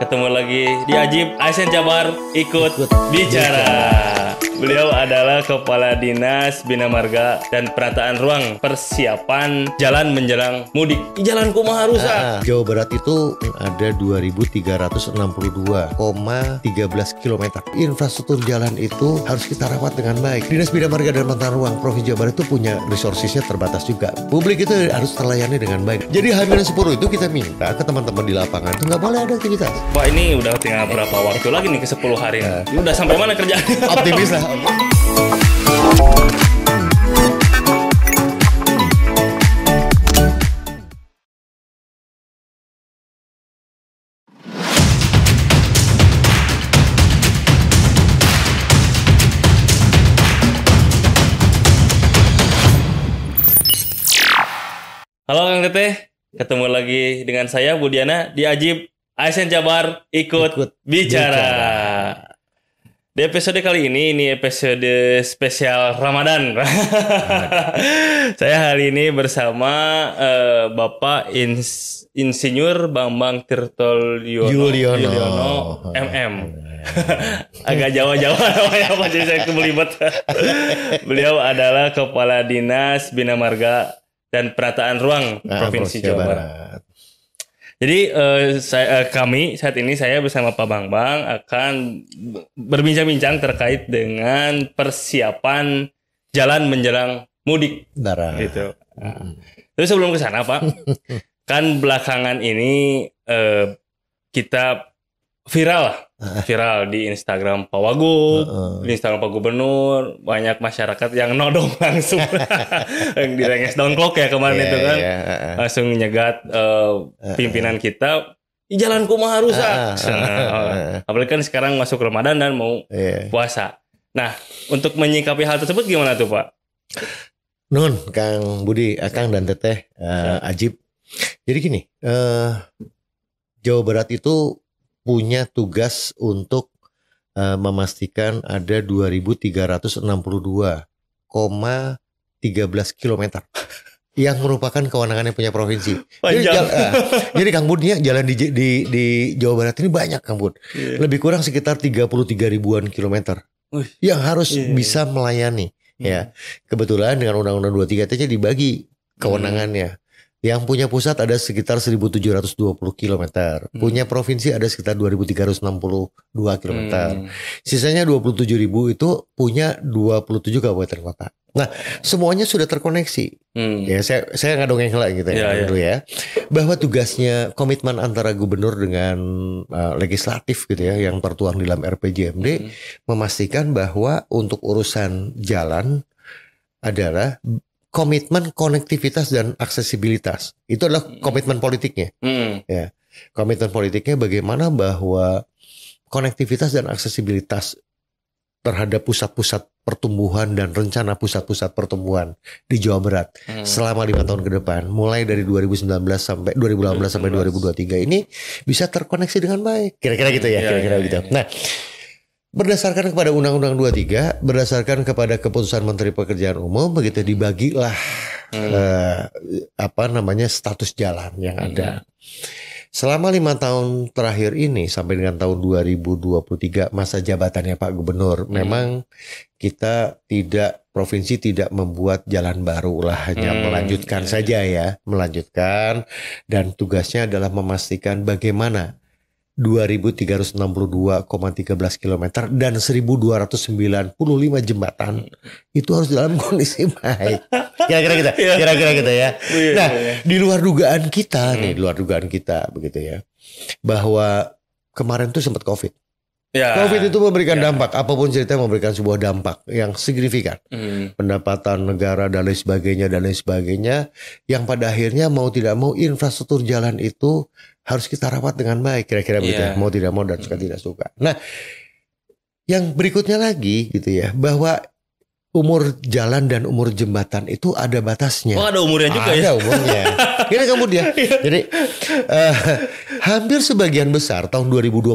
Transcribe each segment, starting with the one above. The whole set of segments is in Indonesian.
Ketemu lagi di Ajib Aisyah Jabar ikut, bicara. bicara. Beliau adalah Kepala Dinas Bina Marga dan Perataan Ruang Persiapan Jalan Menjelang Mudik. Jalan Kumaha rusak. Ah, ah, Jawa Barat itu ada 2362,13 km. Infrastruktur jalan itu harus kita rawat dengan baik. Dinas Bina Marga dan Perataan Ruang Provinsi Jawa Barat itu punya resourcesnya terbatas juga. Publik itu harus terlayani dengan baik. Jadi hamilan 10 itu kita minta ke teman-teman di lapangan itu nggak boleh ada aktivitas. Pak ini udah tinggal berapa waktu lagi nih ke 10 hari? Nah. Ini udah sampai mana kerjaan? Optimis lah, Halo Kang Teteh, ketemu lagi dengan saya Budiana di Ajib ASN Jabar ikut, ikut bicara. bicara. Di episode kali ini, ini episode spesial Ramadan. Saya hari ini bersama uh, Bapak Ins Insinyur Bambang Tirtol Yuliono, Yuliono. Yuliono MM. Agak jawa-jawa namanya apa jadi saya kebelibet. Beliau adalah Kepala Dinas Bina Marga dan Perataan Ruang ah, Provinsi Jawa Barat. Jadi uh, saya, uh, kami saat ini saya bersama Pak Bang Bang akan berbincang-bincang terkait dengan persiapan jalan menjelang mudik. Darah. Gitu. Tapi sebelum ke sana Pak, kan belakangan ini uh, kita viral Viral di Instagram Pak Wagub, uh -uh. di Instagram Pak Gubernur, banyak masyarakat yang nodong langsung yang direnges downclock ya kemarin yeah, itu kan. Yeah, iya, uh -uh. Langsung nyegat uh, pimpinan uh -uh. kita jalan kumaha rusak. Uh -uh. Uh-uh. Nah, oh. apalagi kan sekarang masuk Ramadan dan mau yeah. puasa. Nah, untuk menyikapi hal tersebut gimana tuh, Pak? Nun, Kang Budi, eh, Kang dan Teteh, uh, Ajib. Jadi gini, uh, Jawa Barat itu punya tugas untuk uh, memastikan ada 2362,13 km yang merupakan kewenangan yang punya provinsi. Jadi, jala, uh, eh, jadi Kang Bud ya, jalan di, di di Jawa Barat ini banyak Kang Bud. Yeah. Lebih kurang sekitar 33 ribuan kilometer uh, yang harus yeah. Iya, iya. bisa melayani yeah. ya. Hmm. Kebetulan dengan Undang-Undang 23 itu dibagi kewenangannya. Yeah. Yang punya pusat ada sekitar 1.720 km. Hmm. Punya provinsi ada sekitar 2.362 km. Hmm. Sisanya 27.000 itu punya 27 kabupaten kota. Nah, semuanya sudah terkoneksi. Hmm. Ya, saya saya nggak dongeng lah gitu ya, ya, ya. dulu ya. Bahwa tugasnya komitmen antara gubernur dengan uh, legislatif gitu ya, yang tertuang di dalam RPJMD hmm. memastikan bahwa untuk urusan jalan adalah komitmen konektivitas dan aksesibilitas. Itu adalah hmm. komitmen politiknya. Hmm. Ya. Komitmen politiknya bagaimana bahwa konektivitas dan aksesibilitas terhadap pusat-pusat pertumbuhan dan rencana pusat-pusat pertumbuhan di Jawa Barat hmm. selama lima tahun ke depan, mulai dari 2019 sampai 2018 belas sampai 2023 ini bisa terkoneksi dengan baik. Kira-kira gitu ya, hmm, iya, kira-kira iya, gitu. Iya. Nah, Berdasarkan kepada Undang-Undang 23, berdasarkan kepada keputusan Menteri Pekerjaan Umum, begitu dibagilah hmm. eh, apa namanya status jalan yang hmm. ada. Ya. Selama lima tahun terakhir ini sampai dengan tahun 2023 masa jabatannya Pak Gubernur, hmm. memang kita tidak provinsi tidak membuat jalan baru lah, hanya hmm. melanjutkan hmm. saja ya, melanjutkan dan tugasnya adalah memastikan bagaimana 2362,13 km dan 1295 jembatan itu harus dalam kondisi baik. Kira-kira kita, gitu, iya. kira-kira kita gitu ya. Iya, iya, nah, di luar dugaan kita hmm. nih, di luar dugaan kita begitu ya. Bahwa kemarin tuh sempat Covid. Ya. Covid itu memberikan ya. dampak, apapun cerita memberikan sebuah dampak yang signifikan. Hmm. Pendapatan negara dan lain sebagainya dan lain sebagainya yang pada akhirnya mau tidak mau infrastruktur jalan itu harus kita rawat dengan baik kira-kira iya. begitu yeah. ya. mau tidak mau dan suka hmm. tidak suka. Nah, yang berikutnya lagi gitu ya bahwa umur jalan dan umur jembatan itu ada batasnya. Oh ada umurnya juga ada ya? Ada umurnya. Ini kemudian, iya. jadi uh, hampir sebagian besar tahun 2021 ya,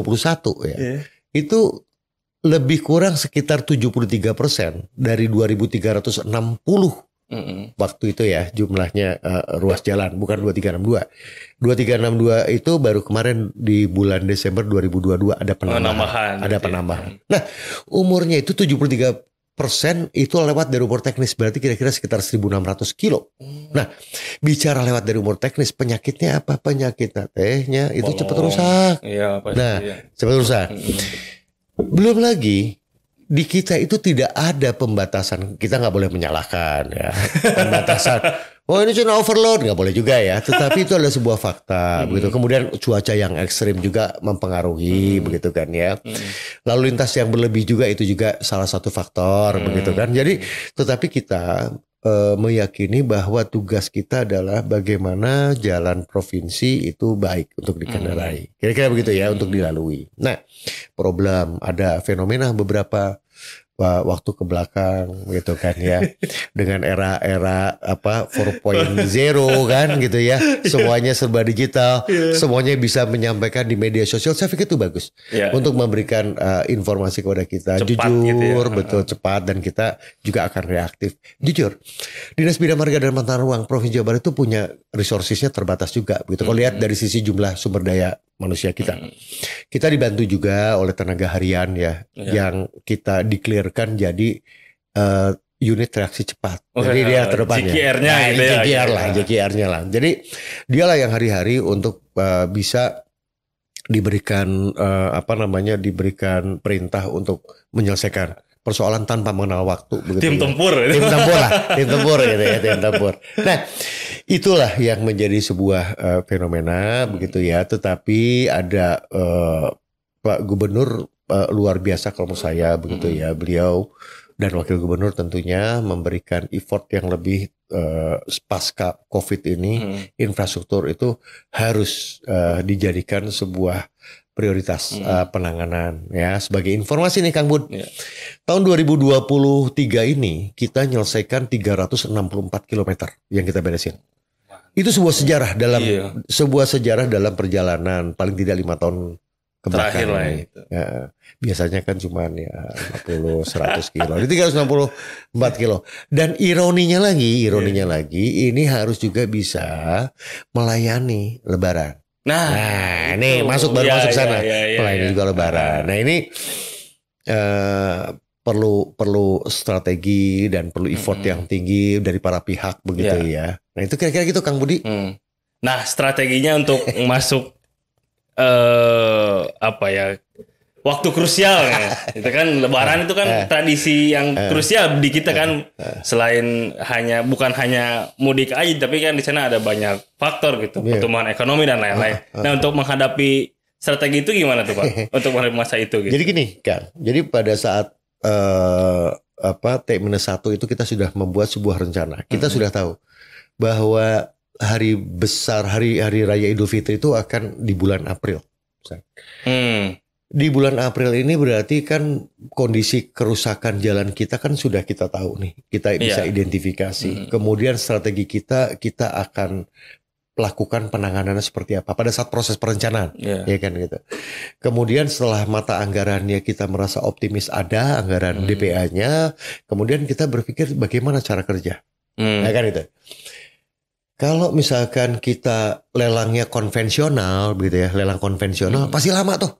yeah. itu lebih kurang sekitar 73 persen dari 2.360 Mm -hmm. Waktu itu ya jumlahnya uh, ruas jalan bukan 2362. 2362 itu baru kemarin di bulan Desember 2022 ada penambahan. penambahan ada penambahan. Ya. Nah, umurnya itu 73 persen itu lewat dari umur teknis berarti kira-kira sekitar 1.600 kilo. Mm. Nah, bicara lewat dari umur teknis penyakitnya apa penyakitnya tehnya itu cepat oh, rusak. Iya, pasti, nah, iya. cepat rusak. Hmm. Belum lagi di kita itu tidak ada pembatasan kita nggak boleh menyalahkan ya pembatasan oh ini zona overload nggak boleh juga ya tetapi itu adalah sebuah fakta hmm. begitu kemudian cuaca yang ekstrim juga mempengaruhi hmm. begitu kan ya hmm. lalu lintas yang berlebih juga itu juga salah satu faktor hmm. begitu kan jadi tetapi kita e, meyakini bahwa tugas kita adalah bagaimana jalan provinsi itu baik untuk dikendarai. Hmm. Kira-kira begitu ya hmm. untuk dilalui. Nah, problem ada fenomena beberapa waktu ke belakang gitu kan ya dengan era-era apa 4.0 kan gitu ya semuanya serba digital iya. semuanya bisa menyampaikan di media sosial saya pikir itu bagus yeah. untuk memberikan uh, informasi kepada kita cepat jujur gitu ya. betul cepat dan kita juga akan reaktif jujur Dinas Bina Marga dan Mantan Ruang Provinsi Jawa Barat itu punya resourcesnya terbatas juga begitu kalau hmm. lihat dari sisi jumlah sumber daya manusia kita. Kita dibantu juga oleh tenaga harian ya, yeah. yang kita diklirkan jadi uh, unit reaksi cepat. Oh, jadi ya, dia iya, terdepannya. JKR-nya nah, gitu ya. lah, JKR-nya lah. Jadi dialah yang hari-hari untuk uh, bisa diberikan uh, apa namanya diberikan perintah untuk menyelesaikan persoalan tanpa mengenal waktu. Begitu tim ya. tempur, tim tempur lah, tim tempur gitu ya, tim tempur. Nah, itulah yang menjadi sebuah uh, fenomena begitu ya. Tetapi ada uh, Pak Gubernur uh, luar biasa kalau menurut saya begitu mm-hmm. ya, beliau dan wakil gubernur tentunya memberikan effort yang lebih uh, pasca covid ini hmm. infrastruktur itu harus uh, dijadikan sebuah prioritas hmm. uh, penanganan ya sebagai informasi nih Kang Bud. Ya. Tahun 2023 ini kita menyelesaikan 364 km yang kita beresin. Itu sebuah sejarah dalam iya. sebuah sejarah dalam perjalanan paling tidak lima tahun kebelakang. Terakhir lah ya, biasanya kan cuma ya 50 100 kilo. Ini 364 iya. kilo. Dan ironinya lagi, ironinya yeah. lagi ini harus juga bisa melayani lebaran. Nah, nah ini masuk baru ya, masuk ya, sana. Ya, ya, ya, juga lebaran. Nah, ini uh, perlu perlu strategi dan perlu effort hmm. yang tinggi dari para pihak begitu ya. ya. Nah, itu kira-kira gitu Kang Budi. Hmm. Nah, strateginya untuk masuk eh uh, apa ya waktu krusial ya. itu kan lebaran itu kan eh. tradisi yang eh. krusial di kita kan eh. selain hanya bukan hanya mudik aja tapi kan di sana ada banyak faktor gitu iya. pertumbuhan ekonomi dan lain-lain. Nah untuk menghadapi strategi itu gimana tuh Pak untuk menghadapi masa itu gitu. Jadi gini kan. jadi pada saat eh, apa T minus itu kita sudah membuat sebuah rencana. Kita mm -hmm. sudah tahu bahwa hari besar hari hari raya Idul Fitri itu akan di bulan April. Hmm di bulan April ini berarti kan kondisi kerusakan jalan kita kan sudah kita tahu nih, kita iya. bisa identifikasi. Mm. Kemudian strategi kita kita akan lakukan penanganannya seperti apa pada saat proses perencanaan, yeah. ya iya kan gitu. Kemudian setelah mata anggarannya kita merasa optimis ada anggaran mm. DPA-nya, kemudian kita berpikir bagaimana cara kerja, mm. ya kan itu. Kalau misalkan kita lelangnya konvensional, gitu ya, lelang konvensional mm. pasti lama tuh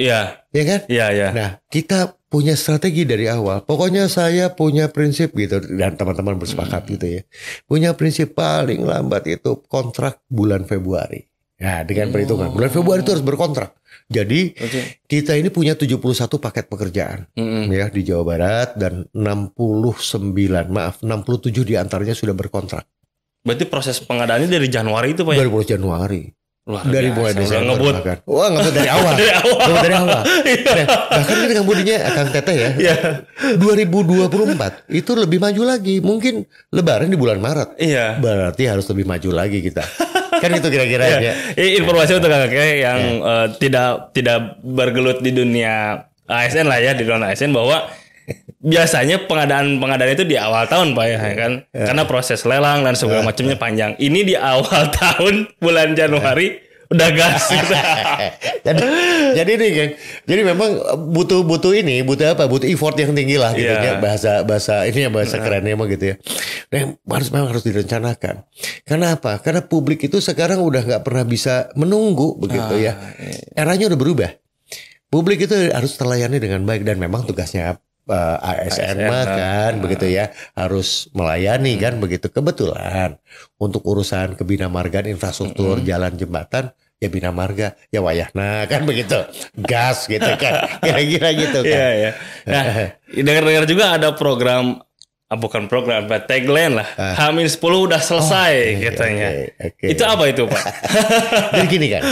Iya. Iya kan? Iya, iya. Nah, kita punya strategi dari awal. Pokoknya saya punya prinsip gitu dan teman-teman bersepakat hmm. gitu ya. Punya prinsip paling lambat itu kontrak bulan Februari. Nah, dengan oh. perhitungan bulan Februari itu harus berkontrak. Jadi okay. kita ini punya 71 paket pekerjaan mm-hmm. ya di Jawa Barat dan 69 maaf 67 diantaranya sudah berkontrak. Berarti proses pengadaannya dari Januari itu pak? Ya? Dari bulan Januari. Luar dari mulai Desember ngebut. bahkan. Oh, Wah ngebut dari awal. dari awal. dari awal. nah, bahkan ini dengan budinya eh, Kang Teteh ya. Yeah. 2024 itu lebih maju lagi. Mungkin lebaran di bulan Maret. Iya. Berarti harus lebih maju lagi kita. kan itu kira-kira yeah. ya. Ini iya. informasi iya. untuk Kang yang uh, tidak tidak bergelut di dunia ASN lah ya di dunia ASN bahwa biasanya pengadaan pengadaan itu di awal tahun pak ya iya. kan yeah. karena proses lelang dan segala iya. macamnya iya. panjang ini di awal tahun bulan Januari udah gas jadi jadi nih geng jadi memang butuh butuh ini butuh apa butuh effort yang tinggi lah gitu yeah. ya bahasa bahasa ini ya bahasa nah. kerennya emang gitu ya dan harus memang harus direncanakan karena apa karena publik itu sekarang udah nggak pernah bisa menunggu begitu ah, ya eranya udah berubah publik itu harus terlayani dengan baik dan memang tugasnya uh, eh, ASN, mah kan uh, begitu ya harus melayani uh, kan begitu kebetulan untuk urusan kebina marga infrastruktur uh, jalan jembatan ya bina marga ya nah kan begitu gas gitu kan kira-kira gitu kan yeah, yeah. nah dengar-dengar juga ada program ah, bukan program, but tagline lah. uh, Hamin 10 udah selesai oh, okay, iya, katanya. Okay, okay. Itu apa itu, Pak? Jadi gini kan.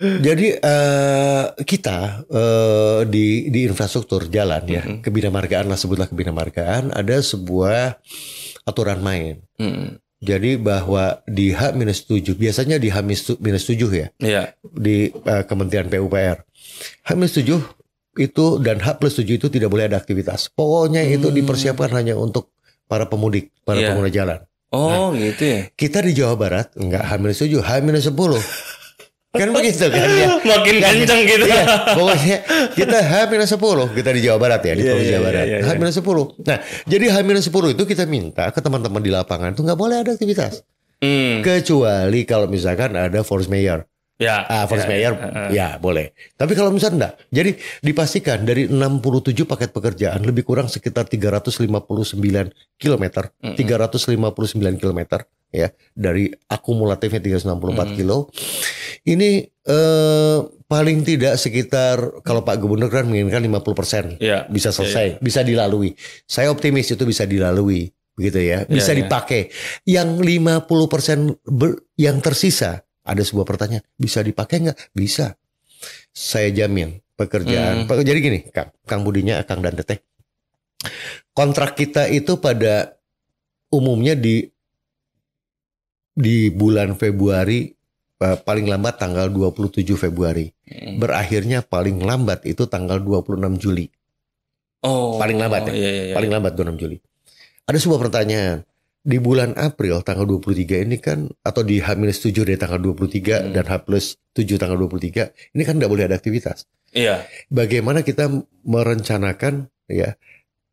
Jadi uh, kita uh, di di infrastruktur jalan ya, mm -hmm. kebinamargaan lah sebutlah kebinamargaan ada sebuah aturan main. Mm -hmm. Jadi bahwa di H-7 biasanya di H-7 ya. Yeah. Di uh, Kementerian PUPR. H-7 itu dan H 7 itu tidak boleh ada aktivitas. Pokoknya mm. itu hmm. dipersiapkan hanya untuk para pemudik, para yeah. pengguna jalan. Oh, nah, gitu ya. Kita di Jawa Barat enggak H-7, H-10 kan begitu kan ya makin kan, kenceng gitu ya, pokoknya kita h 10 kita di Jawa Barat ya di yeah, iya, Jawa Barat yeah, yeah, yeah. h 10 nah jadi h 10 itu kita minta ke teman-teman di lapangan tuh nggak boleh ada aktivitas hmm. kecuali kalau misalkan ada force mayor Ya, ah, force yeah, ya, mayor, ya, ya, ya, boleh. Tapi kalau misalnya enggak, jadi dipastikan dari 67 paket pekerjaan lebih kurang sekitar 359 kilometer, mm -hmm. 359 hmm. kilometer ya dari akumulatifnya 364 hmm. kilo. Ini eh, paling tidak sekitar kalau Pak Gubernur kan menginginkan 50 persen ya. bisa ya, selesai, ya, ya. bisa dilalui. Saya optimis itu bisa dilalui, begitu ya, ya bisa ya, dipakai. Yang 50 persen yang tersisa ada sebuah pertanyaan, bisa dipakai nggak? Bisa. Saya jamin pekerjaan. Hmm. Jadi gini, Kang, Kang Budinya, Kang dan Teteh. Kontrak kita itu pada umumnya di di bulan Februari eh, paling lambat tanggal 27 Februari. Hmm. Berakhirnya paling lambat itu tanggal 26 Juli. Oh. Paling lambat oh, ya. Iya, iya, iya. Paling lambat 26 Juli. Ada sebuah pertanyaan. Di bulan April tanggal 23 ini kan atau di H-7 dari tanggal 23 hmm. dan 7 tanggal 23 ini kan tidak boleh ada aktivitas. Iya. Bagaimana kita merencanakan ya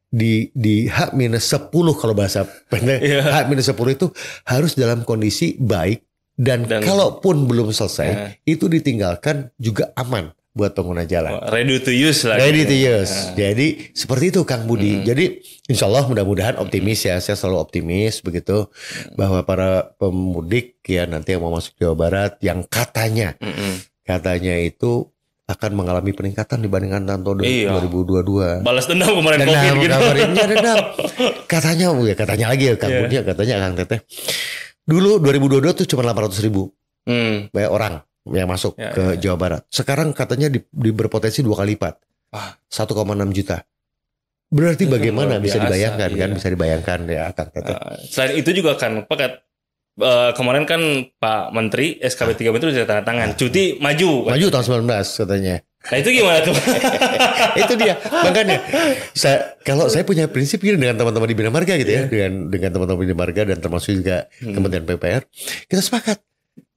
di di H minus 10 kalau bahasa pendek yeah. H minus 10 itu harus dalam kondisi baik dan, dan kalaupun belum selesai yeah. itu ditinggalkan juga aman buat pengguna jalan. Oh, ready to use lah. Ready to nah. use. Yeah. Jadi seperti itu Kang Budi. Mm. Jadi insya Allah mudah-mudahan optimis ya. Saya selalu optimis begitu mm. bahwa para pemudik ya nanti yang mau masuk Jawa Barat yang katanya mm katanya itu akan mengalami peningkatan dibandingkan tahun iya. 2022. Balas dendam kemarin dendam, COVID gitu. Kabarinnya dendam. Katanya, ya katanya lagi ya Kang yeah. Ya, katanya Kang Teteh. Dulu 2022 tuh cuma 800 ribu. Hmm. Banyak orang yang masuk yeah, ke yeah. Ya. Jawa Barat. Sekarang katanya di, di berpotensi dua kali lipat. Ah. 1,6 juta. Berarti bagaimana bisa dibayangkan kan? iya. kan? Bisa dibayangkan ya Kang Teteh. Uh, selain itu juga kan, Uh, kemarin kan Pak Menteri SKP 3 itu sudah tanda tangan. Cuti maju. Maju tahun 19 katanya. Nah itu gimana tuh? itu dia. Makanya saya kalau saya punya prinsip gini dengan teman-teman di bina marga gitu ya, yeah. dengan dengan teman-teman di Bina marga dan termasuk juga hmm. Kementerian PPR, kita sepakat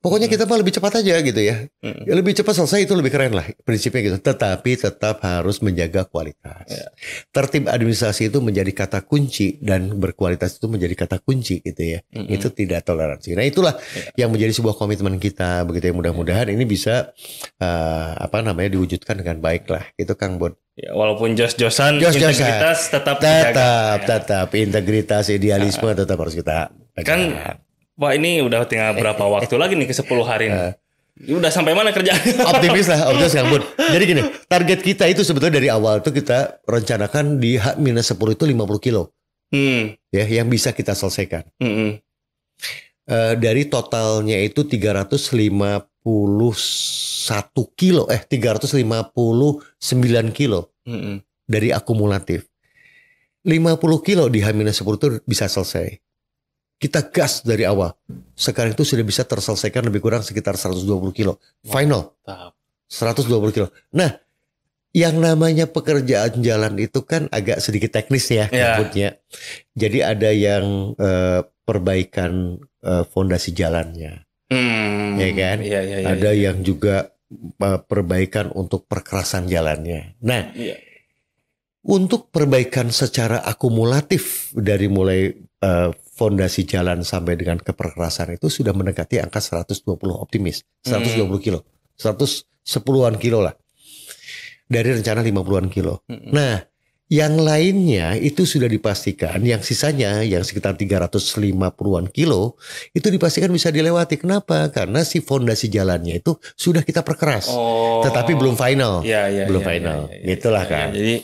Pokoknya hmm. kita mah lebih cepat aja gitu ya. Hmm. ya. Lebih cepat selesai itu lebih keren lah prinsipnya gitu. Tetapi tetap harus menjaga kualitas. Ya. Tertib administrasi itu menjadi kata kunci dan berkualitas itu menjadi kata kunci gitu ya. Mm Itu tidak toleransi. Nah itulah ya. yang menjadi sebuah komitmen kita begitu ya. Mudah-mudahan ini bisa uh, apa namanya diwujudkan dengan baik lah. Itu Kang Bon. Ya, walaupun jos-josan jos integritas tetap tetap dijaga, tetap integritas idealisme nah. tetap harus kita pegang. kan Wah ini udah tinggal berapa waktu lagi nih ke 10 hari nih. Eh. Ini udah sampai mana kerjaan? Optimis lah, optimis yang Bun. Jadi gini, target kita itu sebetulnya dari awal tuh kita rencanakan di H-10 itu 50 kilo. Hmm. Ya, yang bisa kita selesaikan. Hmm. Uh, dari totalnya itu 351 kilo, eh 359 kilo hmm. dari akumulatif. 50 kilo di H-10 itu bisa selesai kita gas dari awal. Sekarang itu sudah bisa terselesaikan lebih kurang sekitar 120 kilo. Final. 120 kilo. Nah, yang namanya pekerjaan jalan itu kan agak sedikit teknis ya yeah. Jadi ada yang uh, perbaikan uh, fondasi jalannya. Hmm. Ya kan? Yeah, yeah, yeah, ada yeah. yang juga eh, perbaikan untuk perkerasan jalannya. Nah, yeah. Untuk perbaikan secara akumulatif dari mulai uh, fondasi jalan sampai dengan keperkerasan itu sudah mendekati angka 120 optimis, 120 hmm. kilo, 110-an kilo lah. Dari rencana 50-an kilo. Hmm. Nah, yang lainnya itu sudah dipastikan, yang sisanya yang sekitar 350-an kilo itu dipastikan bisa dilewati. Kenapa? Karena si fondasi jalannya itu sudah kita perkeras. Oh. Tetapi belum final. Ya, ya, belum ya, ya final. Ya, ya, ya, Itulah ya. kan. jadi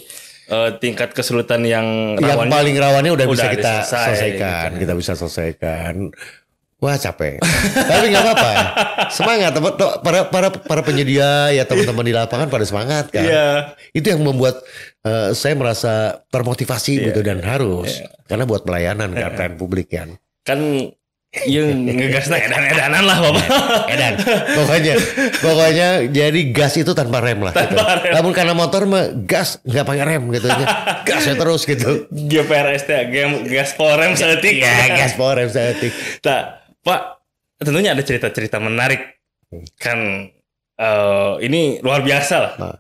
uh, tingkat kesulitan yang rawan yang paling rawannya udah, udah bisa kita selesai, gitu selesaikan, gitu. kita bisa selesaikan. Wah capek, tapi nggak apa-apa. Semangat, teman, para para para penyedia ya teman-teman di lapangan pada semangat kan. Yeah. Itu yang membuat uh, saya merasa termotivasi yeah. gitu dan harus yeah. karena buat pelayanan yeah. kan iya. publik kan. Kan Iya. Yang ngegasnya edan-edanan lah bapak. Edan. Pokoknya, pokoknya jadi gas itu tanpa rem lah. Tanpa gitu. rem. Namun karena motor mah gas nggak pakai rem gitu, gasnya terus gitu. GPRS ya, gas power rem seetik. Ya, gas power rem seetik. Tak, Pak, tentunya ada cerita-cerita menarik. Kan uh, ini luar biasa lah. Nah.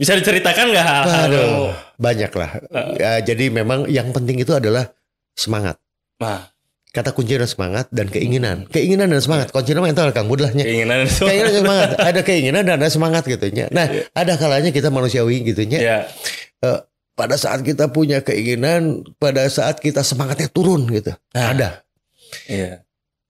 Bisa diceritakan nggak? Aduh, banyak lah. Uh, eh. ya, jadi memang yang penting itu adalah semangat. Nah kata kunci dan semangat dan hmm. keinginan keinginan dan semangat iya. kunci memang itu kang budlahnya keinginan dan semangat. keinginan dan semangat ada keinginan dan ada semangat gitu ya nah yeah. ada kalanya kita manusiawi gitu ya yeah. Iya. uh, pada saat kita punya keinginan pada saat kita semangatnya turun gitu Nah, iya. ada yeah.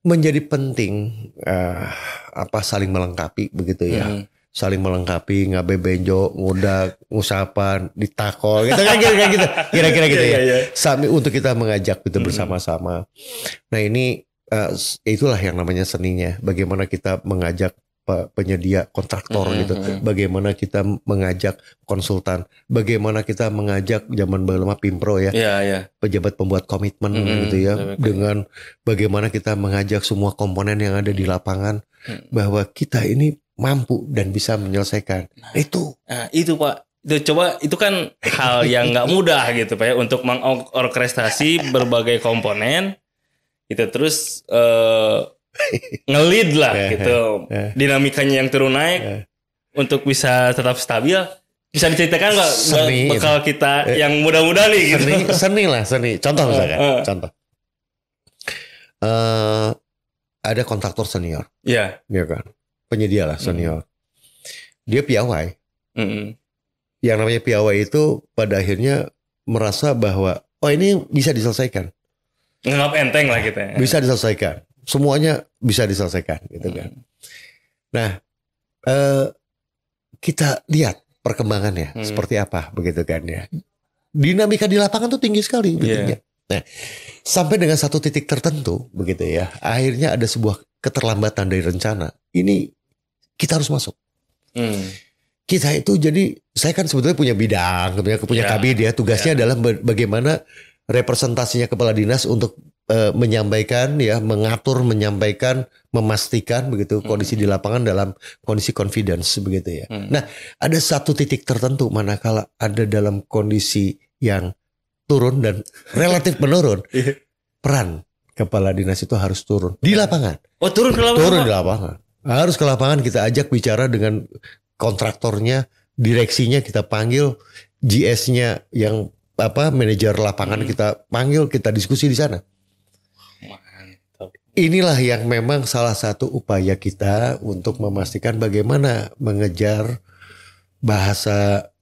menjadi penting uh, apa saling melengkapi begitu ya -hmm saling melengkapi nggak benjo ngudak ngusapan ditakol gitu kan kira-kira gitu, gitu kira-kira gitu iya, ya iya, iya. Sambil untuk kita mengajak gitu hmm. bersama-sama nah ini uh, itulah yang namanya seninya bagaimana kita mengajak penyedia kontraktor mm -hmm. gitu hmm. bagaimana kita mengajak konsultan bagaimana kita mengajak zaman bagaimana pimpro ya yeah, yeah. pejabat pembuat komitmen mm -hmm. gitu ya okay. dengan bagaimana kita mengajak semua komponen yang ada di lapangan mm -hmm. bahwa kita ini mampu dan bisa menyelesaikan. Nah, itu. Nah, itu Pak. Itu coba itu kan hal yang nggak mudah gitu Pak ya untuk mengorkestrasi berbagai komponen eh, gitu terus uh, ngelid lah gitu dinamikanya yang turun naik eh. untuk bisa tetap stabil bisa diceritakan nggak bekal kita eh. yang muda-muda nih gitu. seni seni lah seni contoh misalkan uh, contoh uh, ada kontraktor senior ya yeah. iya kan penyedia lah senior. Mm. Dia piawai. Mm -mm. Yang namanya piawai itu pada akhirnya merasa bahwa oh ini bisa diselesaikan. Nganggap enteng lah kita. Gitu. Bisa diselesaikan. Semuanya bisa diselesaikan gitu mm. kan. Hmm. Nah, eh, kita lihat perkembangannya mm. seperti apa begitu kan ya. Dinamika di lapangan tuh tinggi sekali iya. gitu Yeah. Nah, sampai dengan satu titik tertentu begitu ya, akhirnya ada sebuah keterlambatan dari rencana. Ini kita harus masuk. Hmm. Kita itu jadi saya kan sebetulnya punya bidang, punya punya yeah. dia ya. Tugasnya yeah. adalah bagaimana representasinya kepala dinas untuk uh, menyampaikan ya, mengatur, menyampaikan, memastikan begitu hmm. kondisi di lapangan dalam kondisi confidence begitu ya. Hmm. Nah, ada satu titik tertentu manakala ada dalam kondisi yang turun dan relatif menurun iya. peran kepala dinas itu harus turun di iya. lapangan. Oh turun ke lapangan? Turun di lapangan harus ke lapangan kita ajak bicara dengan kontraktornya, direksinya kita panggil, GS-nya yang apa manajer lapangan hmm. kita panggil, kita diskusi di sana. Mantap. Inilah yang memang salah satu upaya kita untuk memastikan bagaimana mengejar bahasa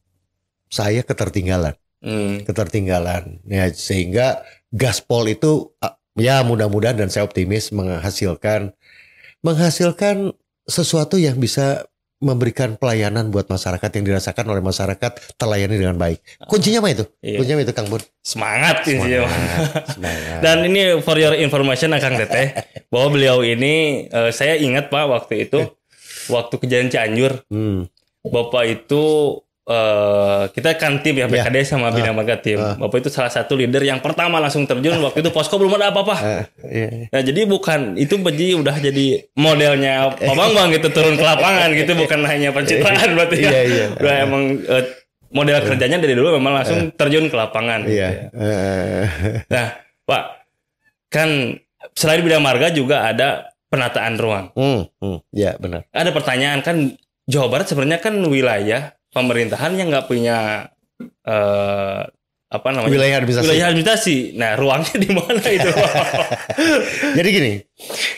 saya ketertinggalan, hmm. ketertinggalan. Ya sehingga gaspol itu ya mudah-mudahan dan saya optimis menghasilkan menghasilkan sesuatu yang bisa memberikan pelayanan buat masyarakat yang dirasakan oleh masyarakat terlayani dengan baik. Ah. Kuncinya apa itu? Iya. Kuncinya itu Kang bud Semangat intinya. Semangat, semangat. Dan ini for your information Kang Teteh bahwa beliau ini uh, saya ingat Pak waktu itu eh. waktu kejadian Cianjur. Hmm. Bapak itu Uh, kita kan tim ya BKD iya. yeah. sama Bina uh, ah. Marga Tim. Uh. Bapak itu salah satu leader yang pertama langsung terjun waktu itu Posko belum ada apa-apa. Uh, yeah, iya, iya. Nah, jadi bukan itu Beji udah jadi modelnya Pak Bang gitu turun ke lapangan gitu bukan hanya pencitraan berarti ya. Yeah, udah emang uh, model uh, kerjanya dari dulu memang langsung uh, terjun ke lapangan. Iya. Gitu yeah. Ya. Uh, nah, Pak kan selain Bina Marga juga ada penataan ruang. Hmm, hmm, ya benar. Ada pertanyaan kan Jawa Barat sebenarnya kan wilayah pemerintahan yang nggak punya uh, apa namanya wilayah administrasi. Wilayah administrasi. Nah, ruangnya di mana itu? Jadi gini.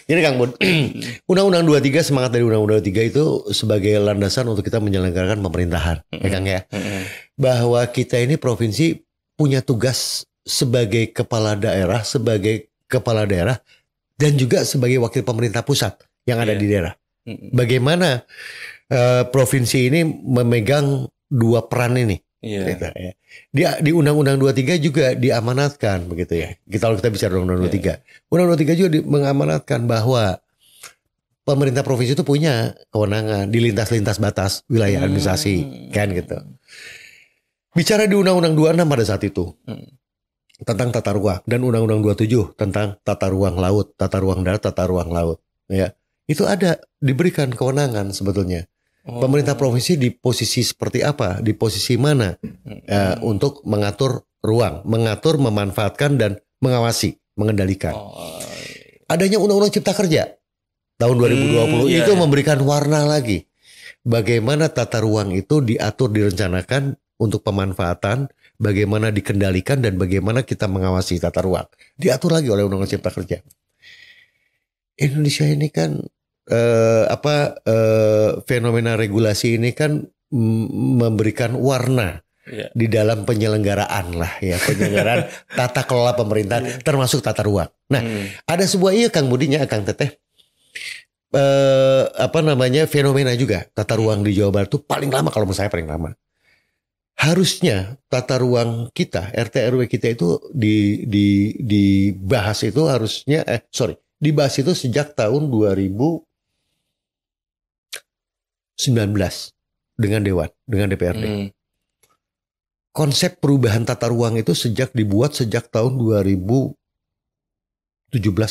Jadi Kang Bud, Undang-Undang 23 semangat dari Undang-Undang 23 itu sebagai landasan untuk kita menyelenggarakan pemerintahan, mm -hmm. ya Kang ya. Mm -hmm. Bahwa kita ini provinsi punya tugas sebagai kepala daerah, sebagai kepala daerah dan juga sebagai wakil pemerintah pusat yang ada yeah. di daerah. Bagaimana eh, provinsi ini memegang dua peran ini. Iya. Gitu, ya. Dia di Undang-Undang 23 juga diamanatkan begitu ya. Iya. Kita kalau kita bicara Undang-Undang yeah. 23. Iya. Undang-Undang 23 juga di, mengamanatkan bahwa pemerintah provinsi itu punya kewenangan di lintas-lintas batas wilayah hmm. administrasi kan gitu. Bicara di Undang-Undang 26 pada saat itu. Hmm. Tentang tata ruang dan Undang-Undang 27 tentang tata ruang laut, tata ruang darat, tata ruang laut, ya. Itu ada diberikan kewenangan sebetulnya Oh. Pemerintah provinsi di posisi seperti apa, di posisi mana hmm. uh, untuk mengatur ruang, mengatur, memanfaatkan dan mengawasi, mengendalikan. Oh. Iya. Adanya Undang-Undang Cipta Kerja tahun 2020 hmm, iya, itu iya. memberikan warna lagi. Bagaimana tata ruang itu diatur, direncanakan untuk pemanfaatan, bagaimana dikendalikan dan bagaimana kita mengawasi tata ruang. Diatur lagi oleh Undang-Undang Cipta Kerja. Indonesia ini kan eh, apa eh, fenomena regulasi ini kan memberikan warna ya. di dalam penyelenggaraan lah ya penyelenggaraan tata kelola pemerintahan ya. termasuk tata ruang. Nah, hmm. ada sebuah iya Kang Budinya Kang Teteh eh, apa namanya fenomena juga tata ruang di Jawa Barat itu paling lama kalau menurut saya paling lama harusnya tata ruang kita RT RW kita itu di di dibahas itu harusnya eh sorry dibahas itu sejak tahun 2000 19 dengan dewan, dengan DPRD. Hmm. Konsep perubahan tata ruang itu sejak dibuat sejak tahun 2017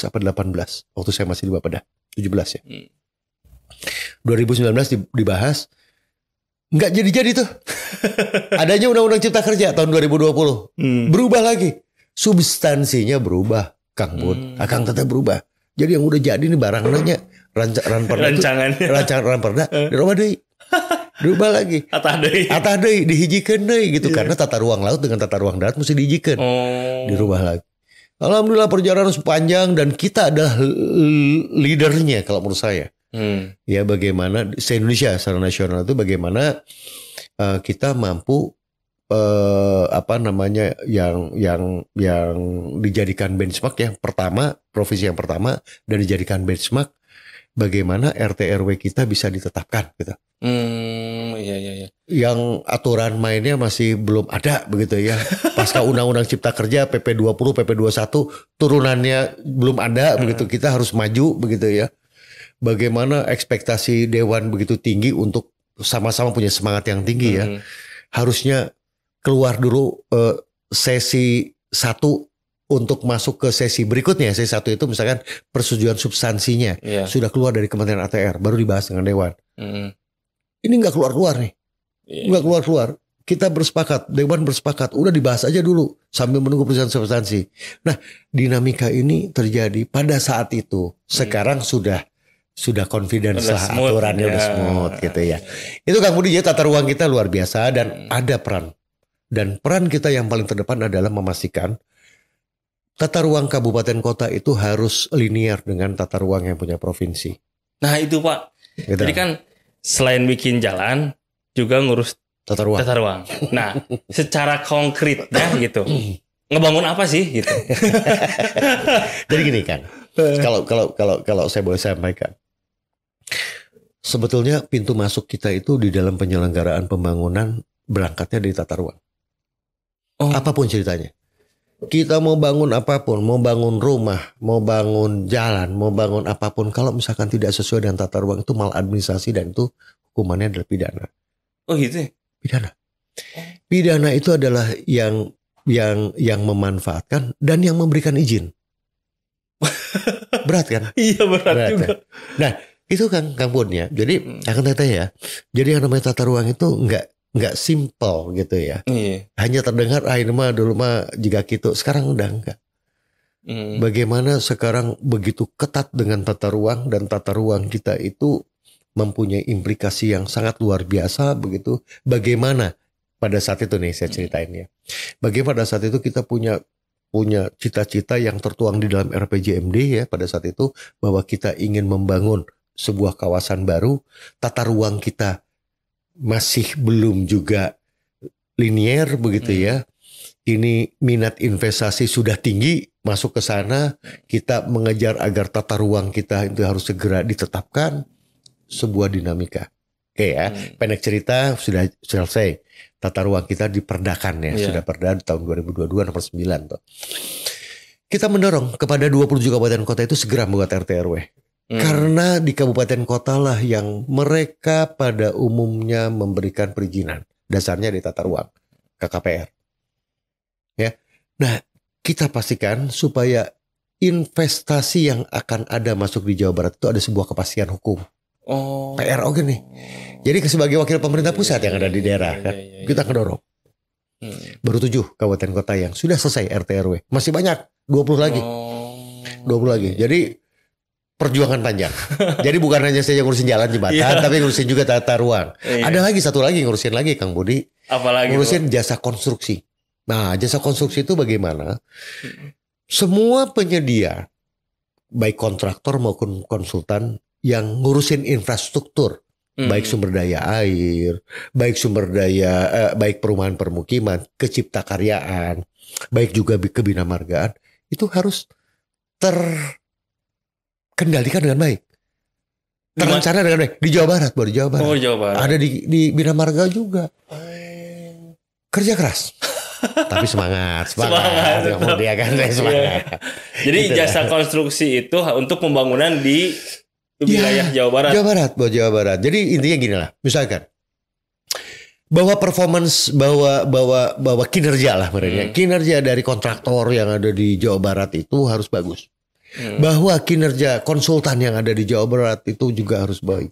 apa 18 waktu saya masih di Bapeda. 17 ya. Hmm. 2019 dibahas nggak jadi-jadi tuh. Adanya Undang-Undang Cipta Kerja tahun 2020 hmm. berubah lagi, substansinya berubah, Kang Bun. hmm. akan tetap berubah. Jadi yang udah jadi ini barangnya Rancangan rancangan perda rancangan eh. perda di rumah deh diubah lagi. Atah deh, Atah deh dihijikan deh gitu yeah. karena tata ruang laut dengan tata ruang darat mesti dihijikan Oh. Dirubah lagi. Alhamdulillah perjalanan sepanjang dan kita adalah leadernya kalau menurut saya. Hmm. Ya bagaimana se Indonesia secara nasional itu bagaimana uh, kita mampu eh, apa namanya yang yang yang dijadikan benchmark yang pertama provinsi yang pertama dan dijadikan benchmark bagaimana RT RW kita bisa ditetapkan gitu. Hmm, iya iya iya. Yang aturan mainnya masih belum ada begitu ya. Pasca Undang-Undang Cipta Kerja PP 20, PP 21 turunannya belum ada hmm. begitu. Kita harus maju begitu ya. Bagaimana ekspektasi dewan begitu tinggi untuk sama-sama punya semangat yang tinggi ya. hmm. ya. Harusnya keluar dulu uh, sesi satu untuk masuk ke sesi berikutnya sesi satu itu misalkan persetujuan substansinya yeah. sudah keluar dari Kementerian ATR baru dibahas dengan Dewan mm. ini nggak keluar keluar nih yeah. nggak keluar keluar kita bersepakat Dewan bersepakat udah dibahas aja dulu sambil menunggu persetujuan substansi nah dinamika ini terjadi pada saat itu hmm. sekarang mm. sudah sudah confident lah smooth, aturannya udah ya. smooth gitu ya itu Kang Budi ya tata ruang kita luar biasa dan mm. ada peran dan peran kita yang paling terdepan adalah memastikan tata ruang kabupaten kota itu harus linear dengan tata ruang yang punya provinsi. Nah itu pak, gitu. jadi kan selain bikin jalan juga ngurus tata ruang. Tata ruang. Nah secara konkret konkretnya gitu, ngebangun apa sih gitu? jadi gini kan, kalau kalau kalau kalau saya boleh sampaikan, sebetulnya pintu masuk kita itu di dalam penyelenggaraan pembangunan berangkatnya dari tata ruang. Oh. Apapun ceritanya kita mau bangun apapun, mau bangun rumah, mau bangun jalan, mau bangun apapun, kalau misalkan tidak sesuai dengan tata ruang itu maladministrasi dan itu hukumannya adalah pidana. Oh gitu ya? Pidana. Pidana itu adalah yang yang yang memanfaatkan dan yang memberikan izin. berat kan? Iya berat, berat juga. Kan? Nah itu kan kampun Jadi hmm. akan teteh ya. Jadi yang namanya tata ruang itu nggak nggak simple gitu ya. Mm. Hanya terdengar ah ini mah dulu mah jika gitu. Sekarang udah enggak. Mm. Bagaimana sekarang begitu ketat dengan tata ruang dan tata ruang kita itu mempunyai implikasi yang sangat luar biasa begitu. Bagaimana pada saat itu nih saya hmm. ceritain ya. Bagaimana pada saat itu kita punya punya cita-cita yang tertuang di dalam RPJMD ya pada saat itu bahwa kita ingin membangun sebuah kawasan baru, tata ruang kita masih belum juga linier begitu hmm. ya. Ini minat investasi sudah tinggi masuk ke sana, kita mengejar agar tata ruang kita itu harus segera ditetapkan sebuah dinamika. Oke ya, hmm. pendek cerita sudah selesai. Tata ruang kita diperdakan ya, yeah. sudah perda tahun 2022 nomor 9 tuh. Kita mendorong kepada 20 kabupaten kota itu segera membuat RT RW. Hmm. Karena di kabupaten kota lah yang mereka pada umumnya memberikan perizinan. Dasarnya di tata ruang, KKPR. Ya. Nah, kita pastikan supaya investasi yang akan ada masuk di Jawa Barat itu ada sebuah kepastian hukum. Oh. PR oke nih. Jadi sebagai wakil pemerintah iya, pusat yang ada di iya, daerah kan, kita kedorong. Hmm. Baru tujuh kabupaten kota yang sudah selesai RT RW. Masih banyak, 20 lagi. Oh. 20 lagi. Jadi perjuangan panjang. Jadi bukan hanya saya ngurusin jalan jembatan, yeah. tapi ngurusin juga tata ruang. Yeah. Ada lagi satu lagi ngurusin lagi Kang Budi. Apalagi ngurusin itu? jasa konstruksi. Nah, jasa konstruksi itu bagaimana? Semua penyedia baik kontraktor maupun konsultan yang ngurusin infrastruktur, hmm. baik sumber daya air, baik sumber daya eh, baik perumahan permukiman, kecipta karyaan, baik juga kebina margaan, itu harus ter kendalikan dengan baik. Terencana dengan baik. Di Jawa Barat, baru Jawa Barat. Oh, Jawa Barat. Ada di, di Bina Marga juga. Kerja keras. Tapi semangat, semangat. semangat dia ya kan iya. semangat. Jadi gitu jasa lah. konstruksi itu untuk pembangunan di ya, wilayah yeah. Jawa Barat. Jawa Barat, buat Jawa Barat. Jadi intinya gini lah, misalkan bahwa performance bahwa bahwa bahwa kinerja lah mereka hmm. kinerja dari kontraktor yang ada di Jawa Barat itu harus bagus hmm. bahwa kinerja konsultan yang ada di Jawa Barat itu juga harus baik.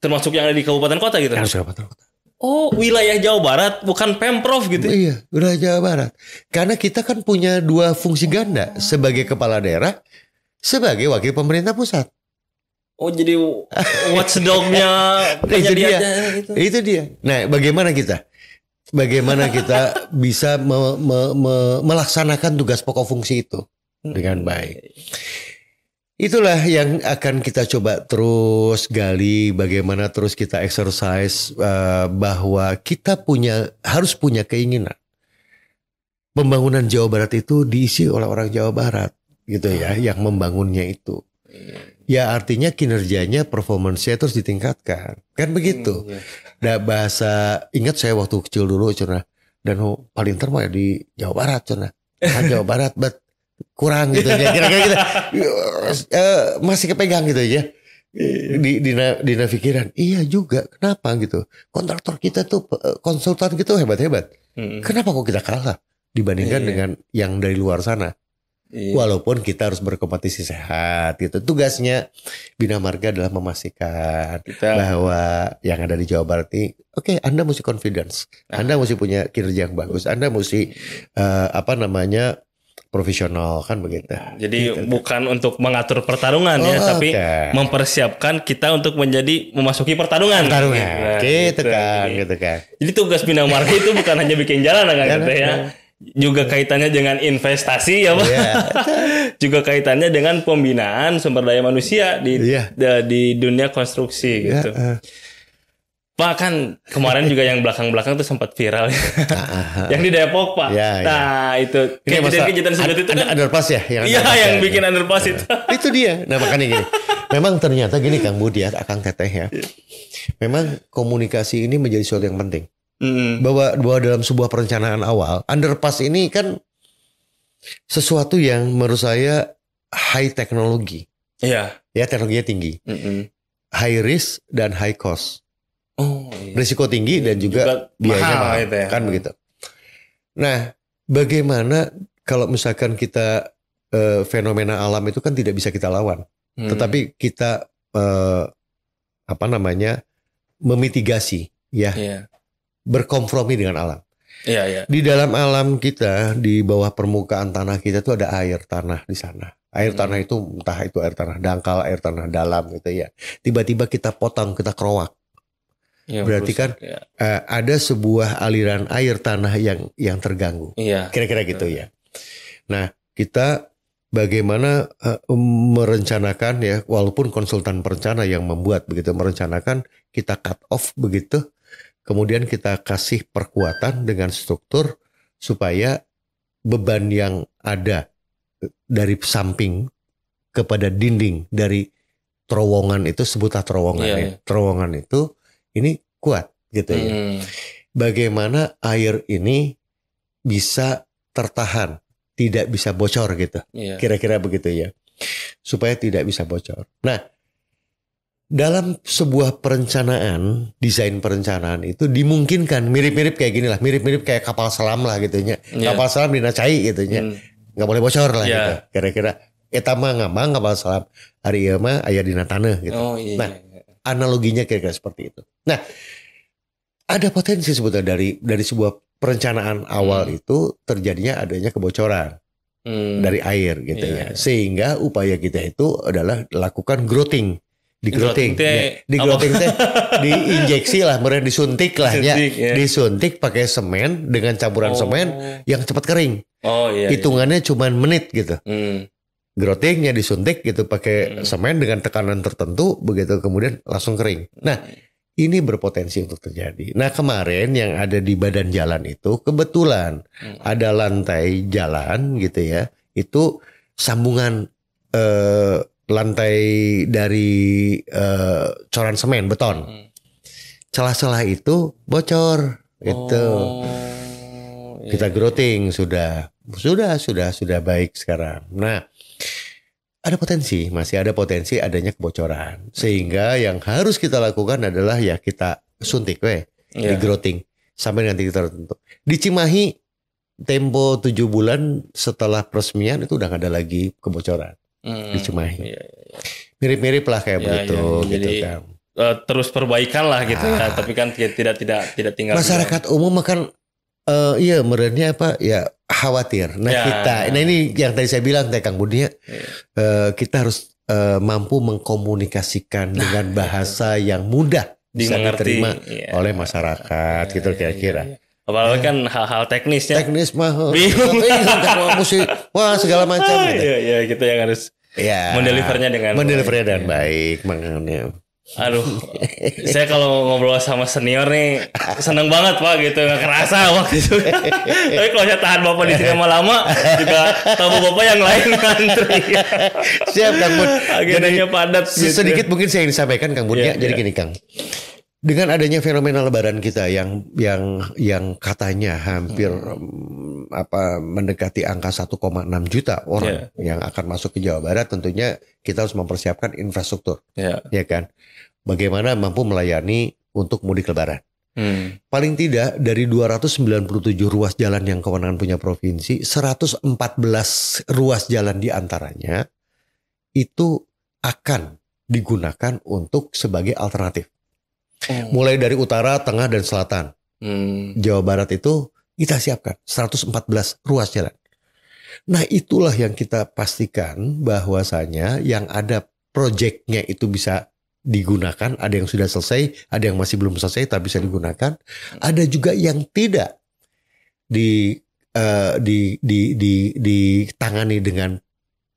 Termasuk yang ada di kabupaten kota gitu. Harus kabupaten kota. Oh, wilayah Jawa Barat bukan Pemprov gitu. Oh iya, wilayah Jawa Barat. Karena kita kan punya dua fungsi ganda ah. sebagai kepala daerah, sebagai wakil pemerintah pusat. Oh, jadi watchdognya itu dia. Aja, gitu. Itu dia. Nah, bagaimana kita? Bagaimana kita bisa me, me, me, melaksanakan tugas pokok fungsi itu? dengan baik. Itulah yang akan kita coba terus gali bagaimana terus kita exercise uh, bahwa kita punya harus punya keinginan pembangunan Jawa Barat itu diisi oleh orang Jawa Barat gitu ya ah. yang membangunnya itu. Iya. Ya artinya kinerjanya performancenya terus ditingkatkan. Kan hmm, begitu. Iya. Nah bahasa ingat saya waktu kecil dulu cuna dan paling ya di Jawa Barat cuna. Kan Jawa Barat bet kurang gitu ya kira-kira kita uh, masih kepegang gitu ya di di di pikiran iya juga kenapa gitu kontraktor kita tuh eh, konsultan gitu hebat hebat hmm. kenapa kok kita kalah dibandingkan iya. dengan yang dari luar sana iya. walaupun kita harus berkompetisi sehat gitu tugasnya bina marga adalah memastikan kita. bahwa yang ada di Jawa Barat ini oke okay, anda mesti confidence ah. anda mesti punya kinerja yang bagus anda mesti uh, apa namanya profesional kan begitu. Jadi gitu. Kan. bukan untuk mengatur pertarungan ya, oh, ya, tapi okay. mempersiapkan kita untuk menjadi memasuki pertarungan. Pertarungan, gitu, nah, gitu, gitu kan, jadi. gitu kan. Jadi tugas bina marga itu bukan hanya bikin jalan, kan, gitu ya. Juga kaitannya dengan investasi ya, Pak. Yeah. Juga kaitannya dengan pembinaan sumber daya manusia di yeah. di dunia konstruksi iya, gitu. Eh. Pak kan kemarin juga yang belakang-belakang tuh sempat viral ya. Ah. yang di Depok Pak. Ya, ya. nah ya. itu kejadian-kejadian seperti itu kan. Underpass ya? Yang iya yang yang bikin underpass ya. itu. itu dia. Nah makanya gini. Memang ternyata gini Kang Budi ya, Kang Teteh ya. Memang komunikasi ini menjadi sesuatu yang penting. Mm. Bahwa, bahwa dalam sebuah perencanaan awal, underpass ini kan sesuatu yang menurut saya high teknologi. Iya. Ya teknologinya tinggi. Mm High risk dan high cost. Oh, iya. Risiko tinggi iya, dan juga, juga biayanya mahal, mahal gitu ya. kan begitu. Nah, bagaimana kalau misalkan kita uh, fenomena alam itu kan tidak bisa kita lawan, hmm. tetapi kita uh, apa namanya memitigasi ya, yeah. berkompromi dengan alam. Iya, iya. Di dalam alam kita, di bawah permukaan tanah kita tuh ada air tanah di sana. Air hmm. tanah itu entah itu air tanah dangkal, air tanah dalam gitu ya. Tiba-tiba kita potong, kita kerowak ya, berarti kan ya. uh, ada sebuah aliran air tanah yang yang terganggu. Iya. Kira-kira gitu ya. Nah, kita bagaimana uh, merencanakan ya, walaupun konsultan perencana yang membuat begitu merencanakan kita cut off begitu, kemudian kita kasih perkuatan dengan struktur supaya beban yang ada eh, dari samping kepada dinding dari terowongan itu sebutlah terowongan iya, ya. Iya. Terowongan itu ini kuat gitu ya. hmm. ya. Bagaimana air ini bisa tertahan, tidak bisa bocor gitu. Iya. Kira-kira yeah. begitu ya. Supaya tidak bisa bocor. Nah, dalam sebuah perencanaan, desain perencanaan itu dimungkinkan mirip-mirip kayak gini lah, mirip-mirip kayak kapal selam lah gitu ya. Yeah. Kapal selam dinacai gitu ya. Hmm. Gak boleh bocor lah yeah. gitu. Kira-kira etama ngambang kapal selam. Hari iya mah ayah tanah gitu. Oh, iya. Nah, iya, iya analoginya kira-kira seperti itu. Nah, ada potensi sebetulnya dari dari sebuah perencanaan awal hmm. itu terjadinya adanya kebocoran hmm. dari air gitu yeah. ya. Iya. Sehingga upaya kita itu adalah lakukan grouting, di grouting, di grouting, teh injeksi lah, mereka disuntik lah ya. ya, disuntik pakai semen dengan campuran oh. semen yang cepat kering. Oh iya. iya. Hitungannya iya. cuma menit gitu. Hmm grotingnya disuntik gitu pakai hmm. semen dengan tekanan tertentu begitu kemudian langsung kering. Nah, hmm. ini berpotensi untuk terjadi. Nah, kemarin yang ada di badan jalan itu kebetulan hmm. ada lantai jalan gitu ya. Itu sambungan eh, lantai dari eh, coran semen beton. celah hmm. Celah-celah itu bocor gitu. Oh, Kita yeah. Iya. groting sudah. Sudah, sudah, sudah baik sekarang. Nah, ada potensi, masih ada potensi adanya kebocoran. Sehingga yang harus kita lakukan adalah ya kita suntik weh, yeah. di sampai nanti kita tentu Di Cimahi tempo 7 bulan setelah peresmian itu udah gak ada lagi kebocoran hmm, di Cimahi. Yeah, yeah. Iya. Mirip-mirip lah kayak yeah, iya. begitu yeah. gitu kan. Uh, terus perbaikan lah gitu ya. ah. ya, tapi kan tidak tidak tidak tinggal masyarakat juga. umum kan Uh, iya merenya apa ya khawatir. Nah ya. kita, nah ini yang tadi saya bilang teh Kang Budi ya, uh, kita harus uh, mampu mengkomunikasikan nah, dengan iya. bahasa ya. yang mudah bisa diterima ya. oleh masyarakat ya, gitu kira-kira. Iya, ya, kan hal-hal teknisnya. Teknis mah oh, bingung, bingung musik, wah segala macam. Gitu. Ya, gitu yang harus ya, mendelivernya dengan mendelivernya dengan baik, baik Aduh, saya kalau ngobrol sama senior nih seneng banget pak gitu nggak kerasa waktu itu. Tapi kalau saya tahan bapak di sini lama juga tahu bapak yang lain ngantri. Siap Kang Bun. Agendanya padat. Sedikit gitu. mungkin saya ingin sampaikan Kang Bun ya. ya. Jadi iya. gini Kang, dengan adanya fenomena lebaran kita yang yang yang katanya hampir hmm. Mm, apa mendekati angka 1,6 juta orang yeah. yang akan masuk ke Jawa Barat tentunya kita harus mempersiapkan infrastruktur yeah. ya kan bagaimana mampu melayani untuk mudik lebaran hmm. paling tidak dari 297 ruas jalan yang kewenangan punya provinsi 114 ruas jalan diantaranya itu akan digunakan untuk sebagai alternatif Hmm. Mulai dari utara, tengah, dan selatan. Hmm. Jawa Barat itu kita siapkan 114 ruas jalan. Nah itulah yang kita pastikan bahwasanya yang ada proyeknya itu bisa digunakan. Ada yang sudah selesai, ada yang masih belum selesai tapi bisa digunakan. Hmm. Ada juga yang tidak di uh, di, di, di, ditangani dengan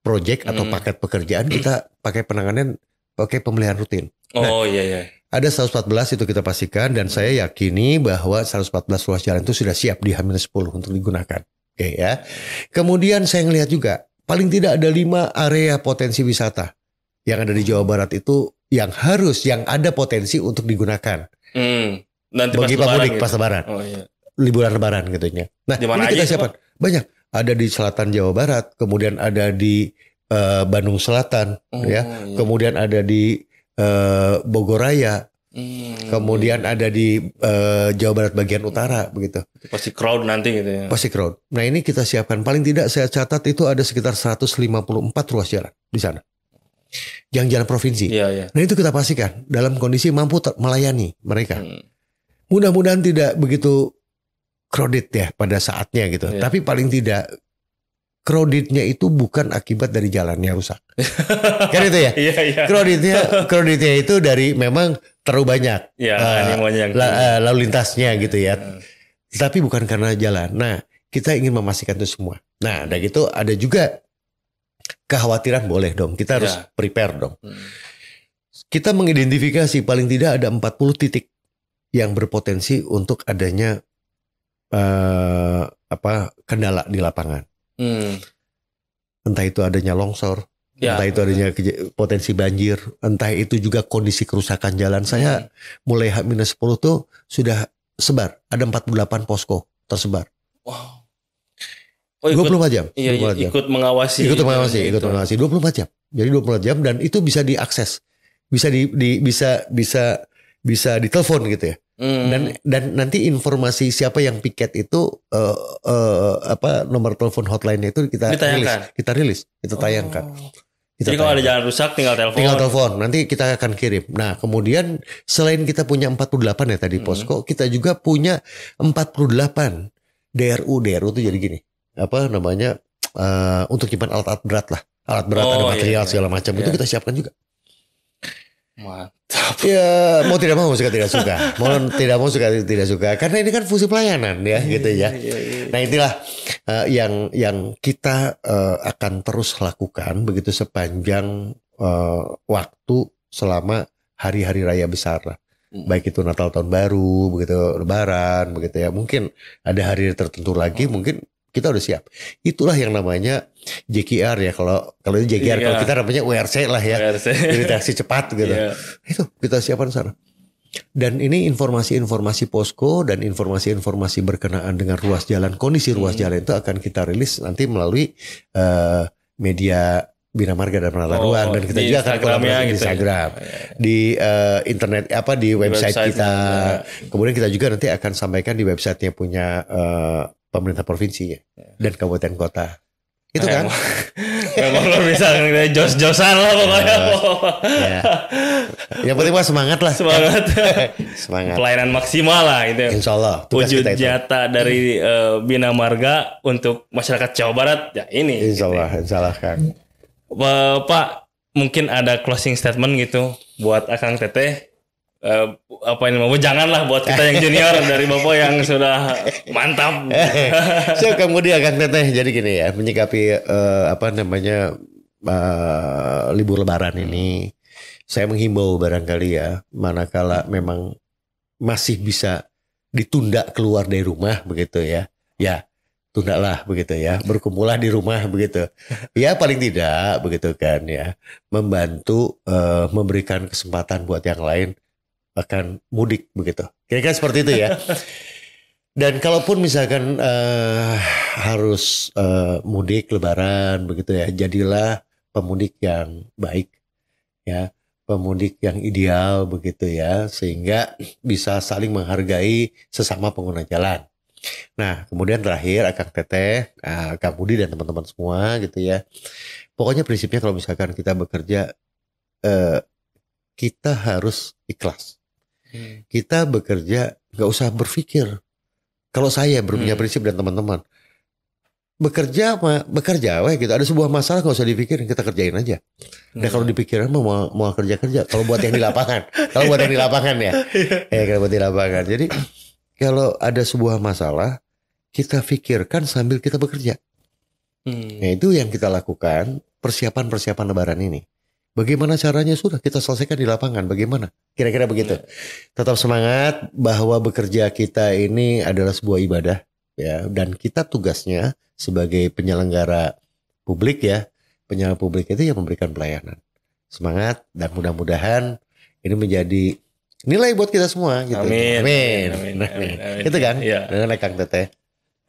proyek atau hmm. paket pekerjaan kita pakai penanganan pakai pemeliharaan rutin. Oh nah, iya iya. Ada 114 itu kita pastikan dan saya yakini bahwa 114 ruas jalan itu sudah siap di hamil 10 untuk digunakan. Oke okay, ya. Kemudian saya melihat juga paling tidak ada lima area potensi wisata yang ada di Jawa Barat itu yang harus yang ada potensi untuk digunakan. Hmm. Nanti bagi pas pemudik gitu. pas lebaran. Oh, iya. Liburan lebaran gitu ya. Nah, Dimana ini kita siapa? Banyak. Ada di selatan Jawa Barat, kemudian ada di uh, Bandung Selatan oh, ya. Iya. Kemudian ada di Eh, Bogoraya, Hmm. Kemudian ada di uh, Jawa Barat bagian utara begitu. Pasti crowd nanti gitu ya. Pasti crowd. Nah, ini kita siapkan paling tidak saya catat itu ada sekitar 154 ruas jalan di sana. Yang jalan provinsi. Iya, iya. Nah, itu kita pastikan dalam kondisi mampu melayani mereka. Hmm. Mudah-mudahan tidak begitu crowded ya pada saatnya gitu. Yeah. Tapi paling tidak kreditnya itu bukan akibat dari jalannya rusak. kan itu ya? Iya, iya. Kreditnya kreditnya itu dari memang terlalu banyak. Iya, uh, yang la, uh, lalu lintasnya gitu ya. Hmm. Tapi bukan karena jalan. Nah, kita ingin memastikan itu semua. Nah, dan gitu ada juga kekhawatiran boleh dong. Kita harus ya. prepare dong. Hmm. Kita mengidentifikasi paling tidak ada 40 titik yang berpotensi untuk adanya uh, apa kendala di lapangan. Hmm. Entah itu adanya longsor, ya. entah itu adanya potensi banjir, entah itu juga kondisi kerusakan jalan. Saya hmm. mulai H-10 tuh sudah sebar, ada 48 posko tersebar. Wow. Oh, ikut, 24 jam. Iya, 24 iya, jam. ikut mengawasi. Ikut mengawasi, ya, itu. ikut mengawasi 24 jam. Jadi 24 jam dan itu bisa diakses. Bisa di, di bisa bisa bisa ditelepon gitu ya. Hmm. Dan dan nanti informasi siapa yang piket itu uh, uh, apa nomor telepon hotline itu kita Ditayangkan. rilis, kita rilis, kita tayangkan. Oh. Kita Jadi tayangkan. kalau ada jalan rusak tinggal telepon. Tinggal telepon, nanti kita akan kirim. Nah, kemudian selain kita punya 48 ya tadi hmm. posko, kita juga punya 48 DRU. DRU itu jadi gini. Apa namanya? Uh, untuk simpan alat-alat berat lah. Alat berat oh, ada iya, material iya, iya. segala macam iya. itu kita siapkan juga. Mantap. Ya mau tidak mau suka tidak suka, mau tidak mau suka tidak suka, karena ini kan fungsi pelayanan ya iya, gitu ya. Iya, iya. Nah itulah uh, eh, yang yang kita uh, akan terus lakukan begitu sepanjang uh, waktu selama hari-hari raya besar lah. Hmm. Baik itu Natal tahun baru, begitu Lebaran, begitu ya. Mungkin ada hari tertentu lagi, hmm. mungkin kita udah siap. Itulah yang namanya JKR ya kalau kalau itu JKR yeah. kalau kita namanya WRC lah ya. WRC. cepat gitu. Yeah. Itu kita siapkan sana. Dan ini informasi-informasi posko dan informasi-informasi berkenaan dengan ruas jalan, kondisi ruas hmm. jalan itu akan kita rilis nanti melalui uh, media Bina Marga dan Menata oh, dan kita juga akan kolaborasi gitu di Instagram, ya. di uh, internet apa di website, website kita. Ya. Kemudian kita juga nanti akan sampaikan di website websitenya punya uh, pemerintah provinsi ya, ya dan kabupaten kota itu kan memang lo bisa jos-josan lah pokoknya ya. yang penting mah semangat lah semangat semangat pelayanan maksimal lah gitu. itu insya Allah wujud jata dari uh, bina marga untuk masyarakat Jawa Barat ya ini insya Allah gitu. insya Allah kang Pak mungkin ada closing statement gitu buat Akang Teteh uh, apa ini mau janganlah buat kita yang junior dari bapak yang sudah mantap. so kemudian kan teteh jadi gini ya menyikapi uh, apa namanya uh, libur lebaran ini saya menghimbau barangkali ya manakala memang masih bisa ditunda keluar dari rumah begitu ya. Ya tunda lah begitu ya berkumpullah di rumah begitu ya paling tidak begitu kan ya membantu uh, memberikan kesempatan buat yang lain akan mudik begitu. Kira-kira seperti itu ya. Dan kalaupun misalkan uh, harus uh, mudik Lebaran begitu ya, jadilah pemudik yang baik, ya, pemudik yang ideal begitu ya, sehingga bisa saling menghargai sesama pengguna jalan. Nah, kemudian terakhir Kang Teteh, uh, eh, Kang Budi dan teman-teman semua gitu ya. Pokoknya prinsipnya kalau misalkan kita bekerja, uh, kita harus ikhlas Hmm. Kita bekerja nggak usah berpikir. Kalau saya berpunya hmm. prinsip dan teman-teman bekerja mah bekerja weh gitu ada sebuah masalah nggak usah dipikirin kita kerjain aja nah kalau hmm. dipikirin mau mau kerja kerja kalau buat yang di lapangan kalau buat yang di lapangan ya iya. eh, kalau buat di lapangan jadi kalau ada sebuah masalah kita pikirkan sambil kita bekerja hmm. nah itu yang kita lakukan persiapan persiapan lebaran ini bagaimana caranya sudah kita selesaikan di lapangan bagaimana Kira-kira begitu. Iya. Tetap semangat bahwa bekerja kita ini adalah sebuah ibadah ya dan kita tugasnya sebagai penyelenggara publik ya, penyelenggara publik itu yang memberikan pelayanan. Semangat dan mudah-mudahan ini menjadi nilai buat kita semua gitu. Amin. Amin. Amin. Amin. Amin. Itu kan iya. ya. dengan Kang Teteh.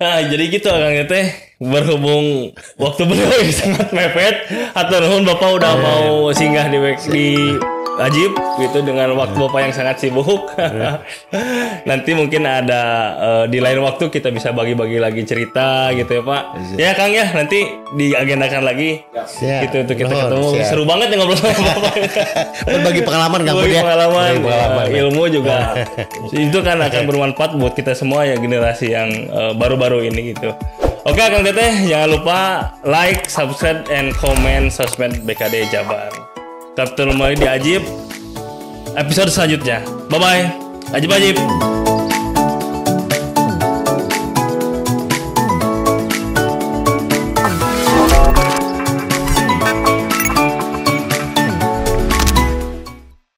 Nah, jadi gitu Kang Teteh berhubung waktu beliau sangat mepet, atau Bapak udah oh, iya, mau singgah di di wajib gitu dengan waktu bapak yang sangat sibuk. Nanti mungkin ada uh, di lain waktu kita bisa bagi-bagi lagi cerita gitu ya Pak. Iya. Ya Kang ya nanti diagendakan lagi siap. gitu untuk kita ketemu. Seru banget ya ngobrol sama bapak. Berbagi pengalaman Kang Bagi ya. pengalaman, ya. pengalaman ilmu juga itu kan akan iya. bermanfaat buat kita semua ya generasi yang eh, baru-baru ini gitu. Oke Kang Teteh, jangan lupa like, subscribe, and comment sosmed BKD Jabar. Kapten Umari di Ajib episode selanjutnya. Bye-bye. Ajib-ajib.